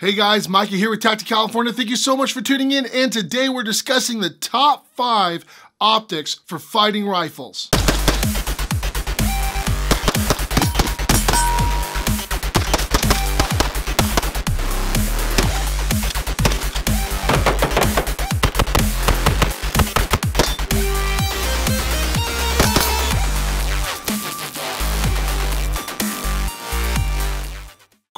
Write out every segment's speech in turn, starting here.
Hey guys, Mikey here with Tactic California. Thank you so much for tuning in. And today we're discussing the top five optics for fighting rifles.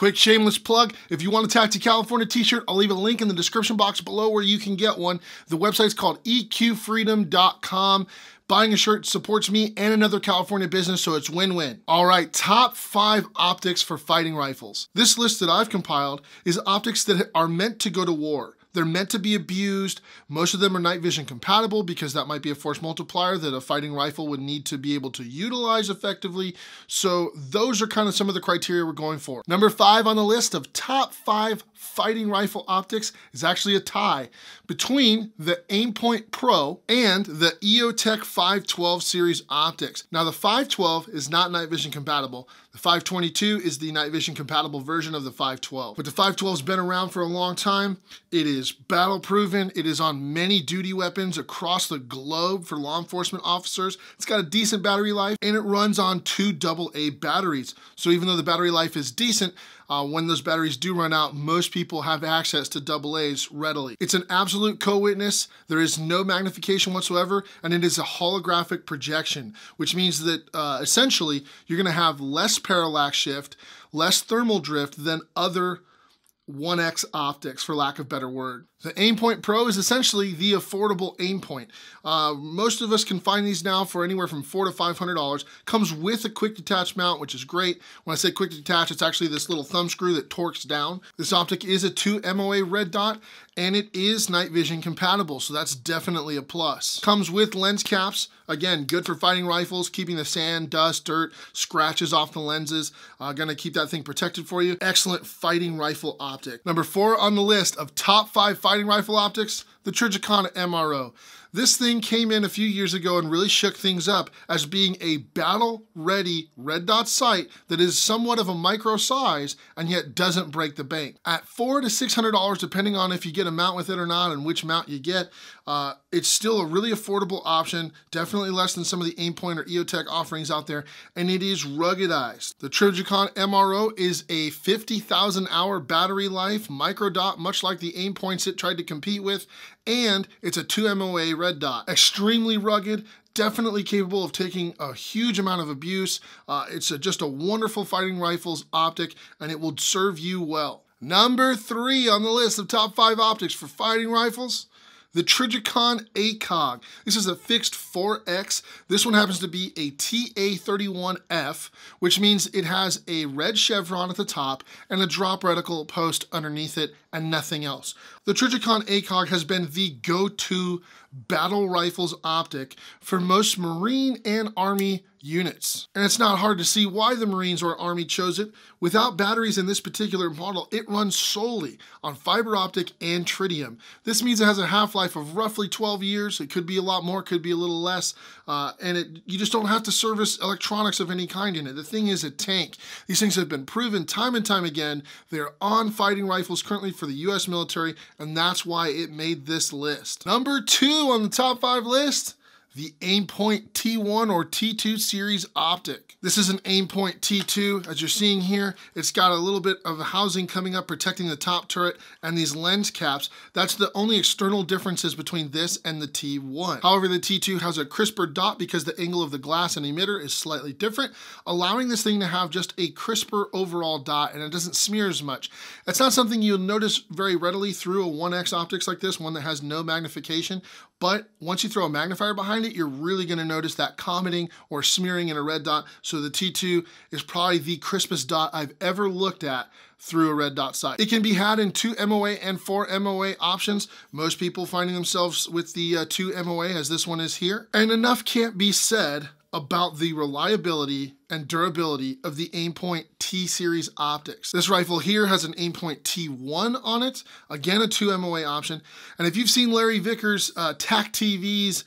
Quick shameless plug. If you want a Taxi California t-shirt, I'll leave a link in the description box below where you can get one. The website's called eqfreedom.com. Buying a shirt supports me and another California business, so it's win-win. All right, top five optics for fighting rifles. This list that I've compiled is optics that are meant to go to war. They're meant to be abused. Most of them are night vision compatible because that might be a force multiplier that a fighting rifle would need to be able to utilize effectively. So those are kind of some of the criteria we're going for. Number five on the list of top five fighting rifle optics is actually a tie between the Aimpoint Pro and the EOTech 512 series optics. Now the 512 is not night vision compatible. The 522 is the night vision compatible version of the 512. But the 512 has been around for a long time. It is battle proven. It is on many duty weapons across the globe for law enforcement officers. It's got a decent battery life and it runs on two AA batteries. So even though the battery life is decent, uh, when those batteries do run out, most most people have access to double A's readily. It's an absolute co-witness, there is no magnification whatsoever, and it is a holographic projection, which means that uh, essentially you're gonna have less parallax shift, less thermal drift than other 1x optics, for lack of better word. The Aimpoint Pro is essentially the affordable Aimpoint. Uh, most of us can find these now for anywhere from four to five hundred dollars. Comes with a quick detach mount, which is great. When I say quick detach, it's actually this little thumb screw that torques down. This optic is a two MOA red dot, and it is night vision compatible, so that's definitely a plus. Comes with lens caps. Again, good for fighting rifles, keeping the sand, dust, dirt, scratches off the lenses. Uh, gonna keep that thing protected for you. Excellent fighting rifle optic. Number four on the list of top five fighting rifle optics the Churchicana MRO. This thing came in a few years ago and really shook things up as being a battle-ready red dot sight that is somewhat of a micro size and yet doesn't break the bank. At four to six hundred dollars, depending on if you get a mount with it or not and which mount you get, uh, it's still a really affordable option. Definitely less than some of the Aimpoint or EOTech offerings out there, and it is ruggedized. The Trigicon MRO is a 50,000 hour battery life micro dot, much like the Aimpoints it tried to compete with and it's a 2MOA red dot. Extremely rugged, definitely capable of taking a huge amount of abuse. Uh, it's a, just a wonderful fighting rifles optic, and it will serve you well. Number three on the list of top five optics for fighting rifles, the Trigicon ACOG. This is a fixed 4X. This one happens to be a TA31F, which means it has a red chevron at the top and a drop reticle post underneath it and nothing else. The Trigicon ACOG has been the go-to battle rifles optic for most Marine and Army units. And it's not hard to see why the Marines or Army chose it. Without batteries in this particular model, it runs solely on fiber optic and tritium. This means it has a half-life of roughly 12 years. It could be a lot more, could be a little less. Uh, and it, you just don't have to service electronics of any kind in it. The thing is a tank. These things have been proven time and time again. They're on fighting rifles currently for for the US military, and that's why it made this list. Number two on the top five list the Aimpoint T1 or T2 series optic. This is an Aimpoint T2, as you're seeing here. It's got a little bit of housing coming up protecting the top turret and these lens caps. That's the only external differences between this and the T1. However, the T2 has a crisper dot because the angle of the glass and emitter is slightly different, allowing this thing to have just a crisper overall dot and it doesn't smear as much. It's not something you'll notice very readily through a 1X optics like this, one that has no magnification but once you throw a magnifier behind it, you're really gonna notice that commenting or smearing in a red dot. So the T2 is probably the crispest dot I've ever looked at through a red dot sight. It can be had in two MOA and four MOA options. Most people finding themselves with the uh, two MOA as this one is here. And enough can't be said about the reliability and durability of the Aimpoint T-Series optics. This rifle here has an Aimpoint T1 on it, again a 2 MOA option. And if you've seen Larry Vickers' uh, TAC TV's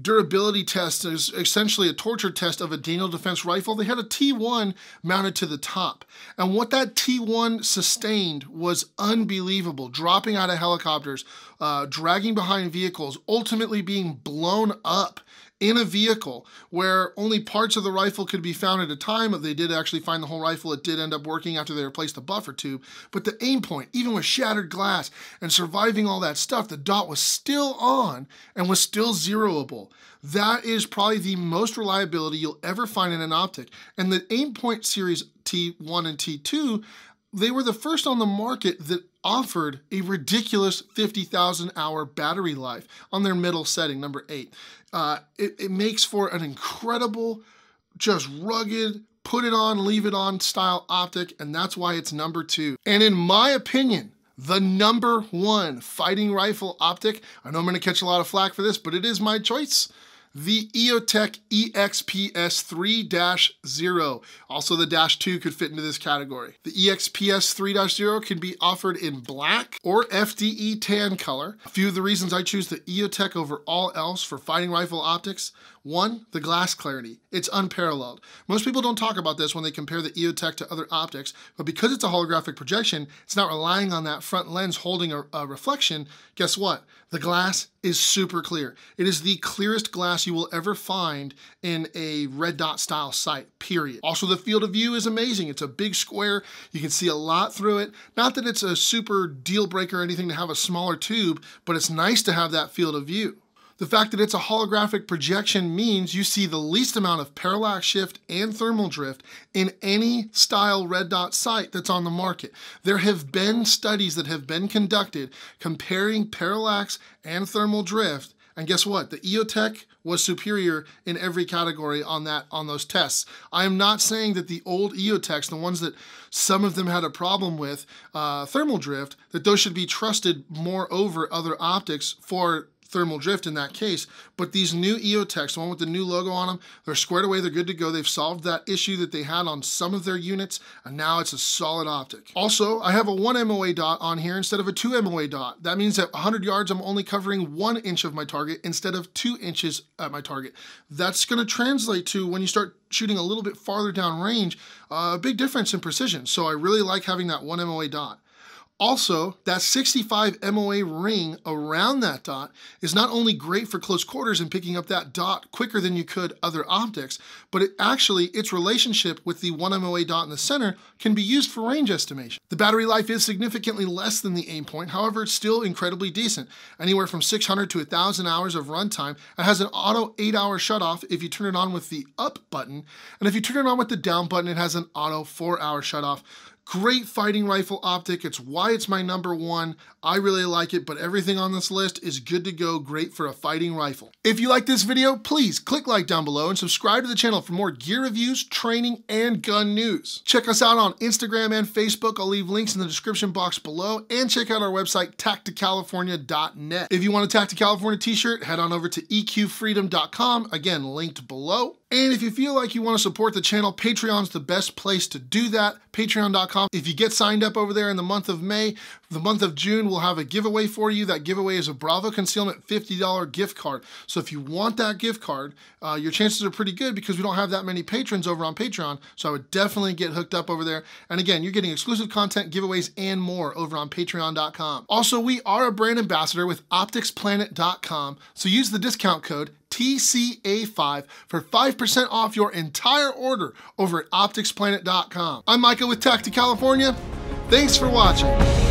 durability test is essentially a torture test of a Daniel Defense rifle. They had a T1 mounted to the top. And what that T1 sustained was unbelievable. Dropping out of helicopters, uh, dragging behind vehicles, ultimately being blown up in a vehicle where only parts of the rifle could be found at a time. If they did actually find the whole rifle, it did end up working after they replaced the buffer tube. But the aim point, even with shattered glass and surviving all that stuff, the dot was still on and was still zeroable. That is probably the most reliability you'll ever find in an optic. And the aim point series T1 and T2 they were the first on the market that offered a ridiculous 50,000 hour battery life on their middle setting, number eight. Uh, it, it makes for an incredible, just rugged, put it on, leave it on style optic, and that's why it's number two. And in my opinion, the number one fighting rifle optic, I know I'm gonna catch a lot of flack for this, but it is my choice the EOTech EXPS 3-0. Also the Dash 2 could fit into this category. The EXPS 3-0 can be offered in black or FDE tan color. A few of the reasons I choose the EOTech over all else for fighting rifle optics. One, the glass clarity. It's unparalleled. Most people don't talk about this when they compare the EOTech to other optics, but because it's a holographic projection, it's not relying on that front lens holding a, a reflection. Guess what? The glass is super clear. It is the clearest glass glass you will ever find in a red dot style sight, period. Also, the field of view is amazing. It's a big square. You can see a lot through it. Not that it's a super deal breaker or anything to have a smaller tube, but it's nice to have that field of view. The fact that it's a holographic projection means you see the least amount of parallax shift and thermal drift in any style red dot sight that's on the market. There have been studies that have been conducted comparing parallax and thermal drift and guess what? The EOTech was superior in every category on that on those tests. I am not saying that the old EOTechs, the ones that some of them had a problem with uh, thermal drift, that those should be trusted more over other optics for thermal drift in that case. But these new EOTechs, the one with the new logo on them, they're squared away, they're good to go. They've solved that issue that they had on some of their units, and now it's a solid optic. Also, I have a 1 MOA dot on here instead of a 2 MOA dot. That means at 100 yards, I'm only covering 1 inch of my target instead of 2 inches at my target. That's going to translate to when you start shooting a little bit farther down range, uh, a big difference in precision. So I really like having that 1 MOA dot. Also, that 65 MOA ring around that dot is not only great for close quarters and picking up that dot quicker than you could other optics, but it actually its relationship with the 1 MOA dot in the center can be used for range estimation. The battery life is significantly less than the aim point, however, it's still incredibly decent, anywhere from 600 to 1,000 hours of runtime. It has an auto 8-hour shutoff if you turn it on with the up button, and if you turn it on with the down button, it has an auto 4-hour shutoff Great fighting rifle optic. It's why it's my number one. I really like it, but everything on this list is good to go, great for a fighting rifle. If you like this video, please click like down below and subscribe to the channel for more gear reviews, training, and gun news. Check us out on Instagram and Facebook. I'll leave links in the description box below and check out our website, tacticalifornia.net. If you want a California t-shirt, head on over to eqfreedom.com, again, linked below. And if you feel like you want to support the channel, Patreon's the best place to do that. Patreon.com. If you get signed up over there in the month of May, the month of June will have a giveaway for you. That giveaway is a Bravo Concealment $50 gift card. So if you want that gift card, uh, your chances are pretty good because we don't have that many patrons over on Patreon. So I would definitely get hooked up over there. And again, you're getting exclusive content, giveaways, and more over on patreon.com. Also, we are a brand ambassador with opticsplanet.com. So use the discount code TCA5 for 5% off your entire order over at opticsplanet.com. I'm Micah with Tech to California. Thanks for watching.